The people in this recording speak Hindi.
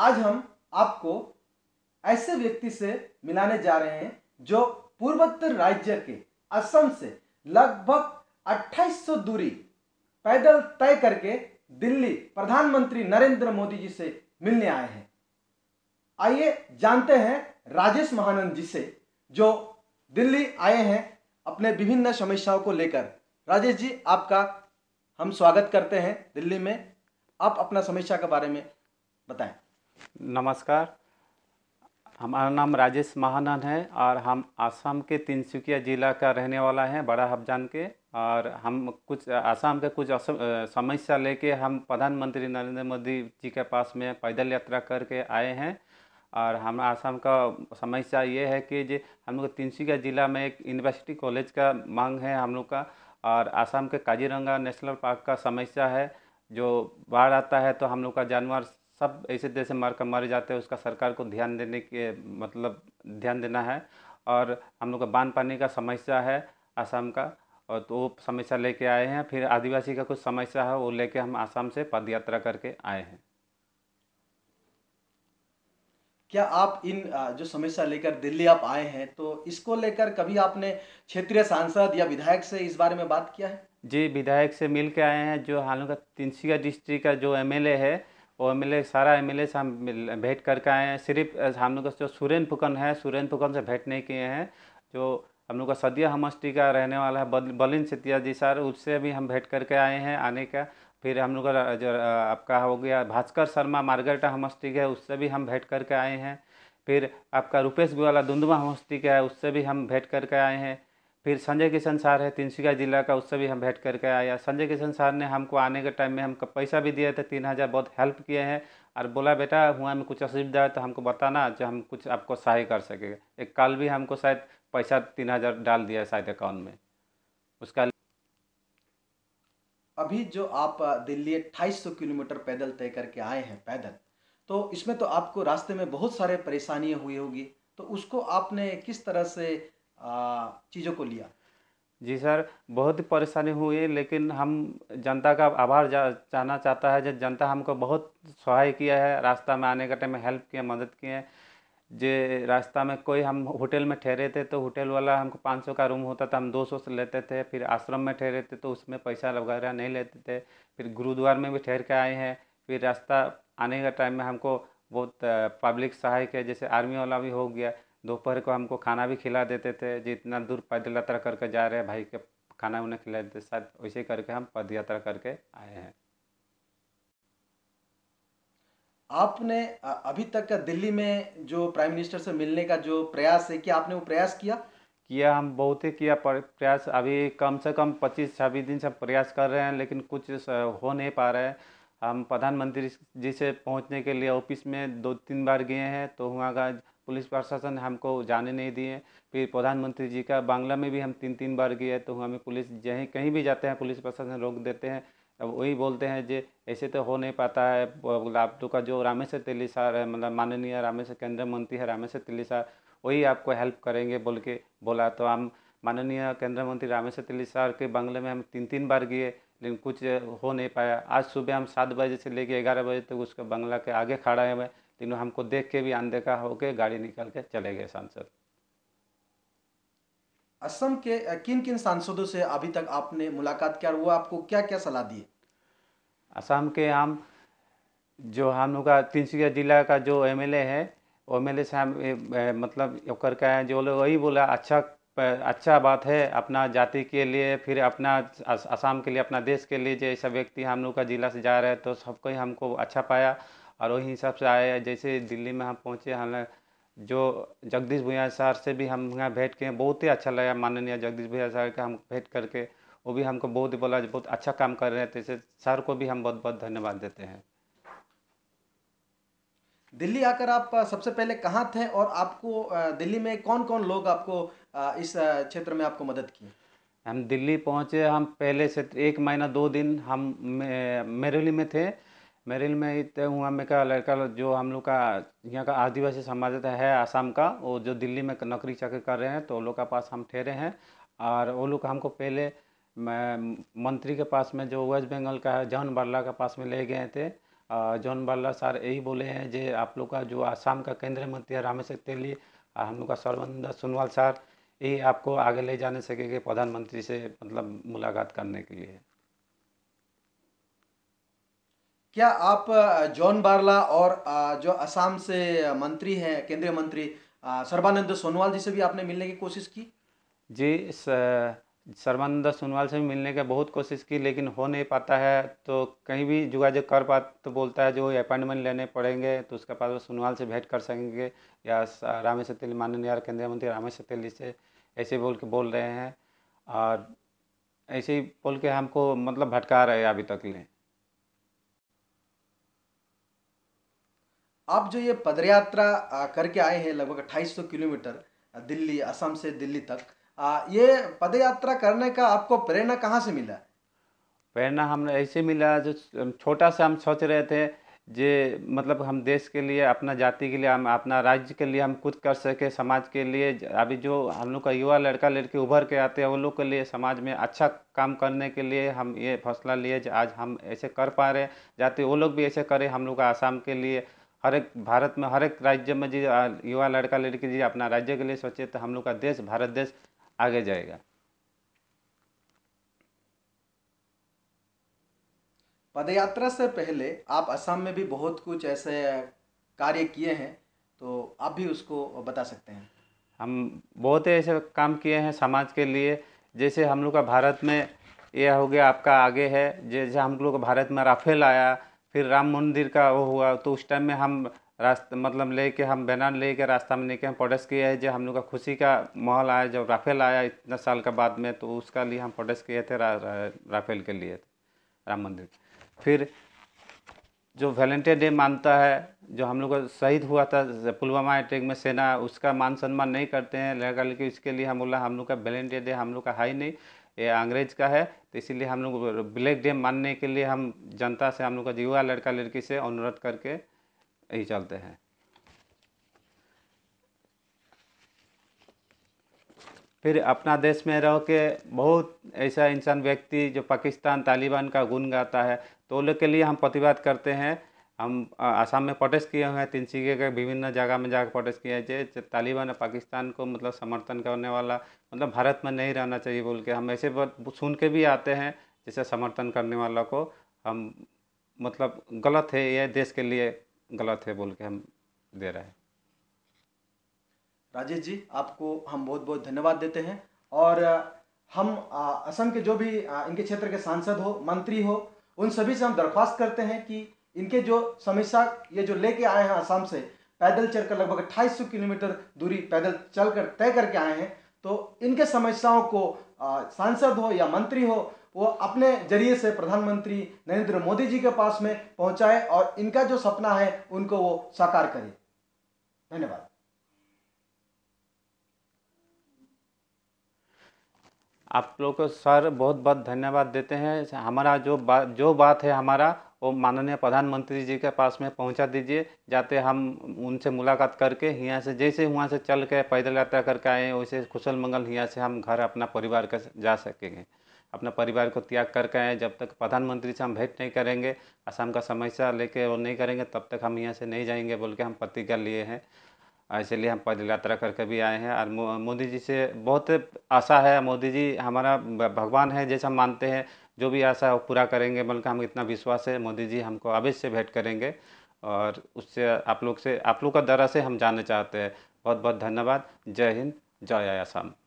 आज हम आपको ऐसे व्यक्ति से मिलाने जा रहे हैं जो पूर्वोत्तर राज्य के असम से लगभग 2800 दूरी पैदल तय करके दिल्ली प्रधानमंत्री नरेंद्र मोदी जी से मिलने आए हैं आइए जानते हैं राजेश महानंद जी से जो दिल्ली आए हैं अपने विभिन्न समस्याओं को लेकर राजेश जी आपका हम स्वागत करते हैं दिल्ली में आप अपना समस्या के बारे में बताएं नमस्कार हमारा नाम राजेश महानन है और हम आसाम के तिनसुकिया ज़िला का रहने वाला हैं बड़ा हफ्जान के और हम कुछ आसाम के कुछ समस्या लेके हम प्रधानमंत्री नरेंद्र मोदी जी के पास में पैदल यात्रा करके आए हैं और हम आसाम का समस्या ये है कि जो हम लोग तिनसुकिया ज़िला में एक यूनिवर्सिटी कॉलेज का मांग है हम लोग का और आसाम के काजीरंगा नेशनल पार्क का समस्या है जो बाढ़ आता है तो हम लोग का जानवर सब ऐसे जैसे मार कर मारे जाते हैं उसका सरकार को ध्यान देने के मतलब ध्यान देना है और हम लोग का बांध पानी का समस्या है आसाम का और तो वो समस्या लेके आए हैं फिर आदिवासी का कुछ समस्या है वो लेके हम आसाम से पद यात्रा करके आए हैं क्या आप इन जो समस्या लेकर दिल्ली आप आए हैं तो इसको लेकर कभी आपने क्षेत्रीय सांसद या विधायक से इस बारे में बात किया है जी विधायक से मिल के आए हैं जो हालांकि तिनसिया डिस्ट्रिक्ट का जो एमएलए है और एम एल सारा एम एल से हम भेंट करके आए हैं सिर्फ हम लोग का जो सुरेन फुकन है सुरेन फुकन से भेंट नहीं किए हैं जो हम लोग का सदिया हमस्टी का रहने वाला है बलिन सितिया जी सर उससे भी हम भेंट करके आए हैं आने का फिर हम लोग का जो आपका हो गया भास्कर शर्मा मार्गरेटा का है उससे भी हम भेंट करके आए हैं फिर आपका रुपेश गोवाला दुंदुमा का है उससे भी हम भेंट करके आए हैं फिर संजय किशन सार है तिनसिका जिला का उससे भी हम भेंट करके आया संजय किशन सार ने हमको आने के टाइम में हमको पैसा भी दिया था तीन हज़ार बहुत हेल्प किए हैं और बोला बेटा हुआ में कुछ असुविधा है तो हमको बताना जो हम कुछ आपको सहाय कर सकेंगे एक कल भी हमको शायद पैसा तीन हज़ार डाल दिया शायद अकाउंट में उसका अभी जो आप दिल्ली अट्ठाईस किलोमीटर पैदल तय करके आए हैं पैदल तो इसमें तो आपको रास्ते में बहुत सारे परेशानियाँ हुई होगी तो उसको आपने किस तरह से चीज़ों को लिया जी सर बहुत ही परेशानी हुई लेकिन हम जनता का आभार जाना चाहता है जब जनता हमको बहुत सहाय किया है रास्ता में आने के टाइम में हेल्प किया मदद किए हैं जे रास्ता में कोई हम होटल में ठहरे थे तो होटल वाला हमको 500 का रूम होता था हम 200 से लेते थे फिर आश्रम में ठहरे थे तो उसमें पैसा वगैरह नहीं लेते थे फिर गुरुद्वार में भी ठहर के आए हैं फिर रास्ता आने का टाइम में हमको बहुत पब्लिक सहायक है जैसे आर्मी वाला भी हो गया दोपहर को हमको खाना भी खिला देते थे जितना दूर पैदल यात्रा करके जा रहे हैं भाई के खाना उन्हें खिला देते शायद वैसे करके हम पद यात्रा करके आए हैं आपने अभी तक दिल्ली में जो प्राइम मिनिस्टर से मिलने का जो प्रयास है क्या आपने वो प्रयास किया किया हम बहुत ही किया प्रयास अभी कम से कम पच्चीस छब्बीस दिन से प्रयास कर रहे हैं लेकिन कुछ हो नहीं पा रहे हैं हम प्रधानमंत्री जी से पहुंचने के लिए ऑफिस में दो तीन बार गए हैं तो वहाँ का पुलिस प्रशासन हमको जाने नहीं दिए फिर प्रधानमंत्री जी का बांग्ला में भी हम तीन तीन बार गए तो हमें पुलिस जहीं कहीं भी जाते हैं पुलिस प्रशासन रोक देते हैं अब वही बोलते हैं जे ऐसे तो हो नहीं पाता है आप तो का जो रामेश्वर तेली सार है मतलब माननीय रामेश्वर केंद्र मंत्री है रामेश्वर तेली सर वही आपको हेल्प करेंगे बोल के बोला तो हम माननीय केंद्र मंत्री रामेश्वर तेली सार के बंगले में हम तीन तीन बार गए लेकिन कुछ हो नहीं पाया आज सुबह हम सात बजे से लेके ग्यारह बजे तक तो उसका बंगला के आगे खड़ा है तीनों हमको देख के भी अनदेखा होके गाड़ी निकल के चले गए सांसद असम के किन किन सांसदों से अभी तक आपने मुलाकात किया वो आपको क्या क्या सलाह दी असम के हम जो हम लोग का तिनसुकिया जिला का जो ए है एम एल से हम मतलब करके आए जो लोग वही बोला अच्छा अच्छा बात है अपना जाति के लिए फिर अपना असम के लिए अपना देश के लिए जैसा व्यक्ति हम लोग का जिला से जा रहा है तो सबको ही हमको अच्छा पाया और वही हिसाब से आए जैसे दिल्ली में हम पहुँचे हम जो जगदीश भुया सर से भी हम यहाँ भेंट किए बहुत ही अच्छा लगा माननीय जगदीश भुया सर का हम भेंट करके वो भी हमको बहुत ही बोला बहुत अच्छा काम कर रहे हैं जैसे तो सर को भी हम बहुत बहुत धन्यवाद देते हैं दिल्ली आकर आप सबसे पहले कहाँ थे और आपको दिल्ली में कौन कौन लोग आपको इस क्षेत्र में आपको मदद की हम दिल्ली पहुँचे हम पहले से एक महीना दो दिन हम मेरेली में थे मेरिल में इतने हुआ में का लड़का जो हम लोग का यहाँ का आदिवासी समाज है आसाम का वो जो दिल्ली में नौकरी चाकरी कर रहे हैं तो वो लोग का पास हम ठहरे हैं और वो लोग हमको पहले मंत्री के पास में जो वेस्ट बंगाल का है जॉन बर्ला के पास में ले गए थे जॉन बर्ला सर यही बोले हैं जे आप लोग का जो आसाम का केंद्रीय मंत्री है रामेश्वर तेली हम लोग का सर्वानंद सोनवाल सर यही आपको आगे ले जाने सकेंगे प्रधानमंत्री से मतलब मुलाकात करने के लिए क्या आप जॉन बारला और जो असम से मंत्री हैं केंद्रीय मंत्री सर्बानंद सोनोवाल जी से भी आपने मिलने की कोशिश की जी सर्बानंद सोनोवाल से भी मिलने का बहुत कोशिश की लेकिन हो नहीं पाता है तो कहीं भी जुगा जो कर पा तो बोलता है जो अपॉइंटमेंट लेने पड़ेंगे तो उसके पास सोनोवाल से भेंट कर सकेंगे या रामेश्वर तेली माननीय केंद्रीय मंत्री रामेश्वर तेली से ऐसे बोल के बोल रहे हैं और ऐसे ही बोल के हमको मतलब भटका रहे हैं अभी तक लें आप जो ये पद यात्रा करके आए हैं लगभग अट्ठाईस किलोमीटर दिल्ली असम से दिल्ली तक आ, ये पद यात्रा करने का आपको प्रेरणा कहाँ से मिला प्रेरणा हमने ऐसे मिला जो छोटा सा हम सोच रहे थे जे मतलब हम देश के लिए अपना जाति के लिए हम अपना राज्य के लिए हम कुछ कर सके समाज के लिए अभी जो हम लोग का युवा लड़का लड़की उभर के आते हैं उन लोग के लिए समाज में अच्छा काम करने के लिए हम ये फैसला लिए आज हम ऐसे कर पा रहे जाते वो लोग भी ऐसे करें हम लोग आसाम के लिए हर एक भारत में हर एक राज्य में जी युवा लड़का लड़की जी अपना राज्य के लिए सोचे तो हम लोग का देश भारत देश आगे जाएगा पदयात्रा से पहले आप असम में भी बहुत कुछ ऐसे कार्य किए हैं तो आप भी उसको बता सकते हैं हम बहुत ऐसे काम किए हैं समाज के लिए जैसे हम लोग का भारत में यह हो गया आपका आगे है जैसे हम लोग भारत में राफेल आया फिर राम मंदिर का वो हुआ तो उस टाइम में हम रास्ते मतलब लेके हम बैनर लेके रास्ता में लेके हम प्रोटेस्ट किए हैं जो हम लोग का खुशी का माहौल आया जब राफेल आया इतना साल का बाद में तो उसका लिए हम प्रोटेस्ट किए थे रा, रा, राफेल के लिए राम मंदिर फिर जो वैलेंटाइन डे मानता है जो हम लोग शहीद हुआ था पुलवामा अटैक में सेना उसका मान सम्मान नहीं करते हैं लगा लेकिन इसके लिए हम बोला हम लोग का वैलेंटाइन डे हम लोग का हाई नहीं ये अंग्रेज का है तो इसीलिए हम लोग ब्लैक डे मानने के लिए हम जनता से हम लोग का युवा लड़का लड़की से अनुरोध करके यही चलते हैं फिर अपना देश में रह के बहुत ऐसा इंसान व्यक्ति जो पाकिस्तान तालिबान का गुण गाता है तो उन लोग के लिए हम प्रतिवाद करते हैं हम आसाम में प्रोटेस्ट किए हुए हैं तीनसीके के विभिन्न जगह में जाकर प्रोटेस्ट किया है तालिबान पाकिस्तान को मतलब समर्थन करने वाला मतलब भारत में नहीं रहना चाहिए बोल के हम ऐसे सुन के भी आते हैं जैसे समर्थन करने वाला को हम मतलब गलत है यह देश के लिए गलत है बोल के हम दे रहे हैं राजेश जी आपको हम बहुत बहुत धन्यवाद देते हैं और हम असम के जो भी इनके क्षेत्र के सांसद हो मंत्री हो उन सभी से हम दरख्वास्त करते हैं कि इनके जो समस्या ये जो लेके आए हैं आसाम से पैदल चलकर लगभग अट्ठाईस किलोमीटर दूरी पैदल चलकर तय करके आए हैं तो इनके समस्याओं को सांसद हो या मंत्री हो वो अपने जरिए से प्रधानमंत्री नरेंद्र मोदी जी के पास में पहुंचाए और इनका जो सपना है उनको वो साकार करे धन्यवाद आप लोग को सर बहुत बहुत धन्यवाद देते हैं हमारा जो बात जो बात है हमारा वो माननीय प्रधानमंत्री जी के पास में पहुंचा दीजिए जाते हम उनसे मुलाकात करके यहाँ से जैसे वहाँ से चल के पैदल यात्रा करके आए वैसे कुशल मंगल यहाँ से हम घर अपना परिवार का जा सकेंगे अपना परिवार को त्याग करके आए जब तक प्रधानमंत्री से हम भेंट नहीं करेंगे असम का समस्या लेके वो नहीं करेंगे तब तक हम यहाँ से नहीं जाएंगे बोल के हम प्रतिज्ञा लिए हैं इसलिए हम पैदल यात्रा करके भी आए हैं और मोदी जी से बहुत आशा है मोदी जी हमारा भगवान है जैसा मानते हैं जो भी आशा है वो पूरा करेंगे बल्कि हम इतना विश्वास है मोदी जी हमको अवश्य भेंट करेंगे और उससे आप लोग से आप लोग का दरा से हम जानना चाहते हैं बहुत बहुत धन्यवाद जय हिंद जय आसाम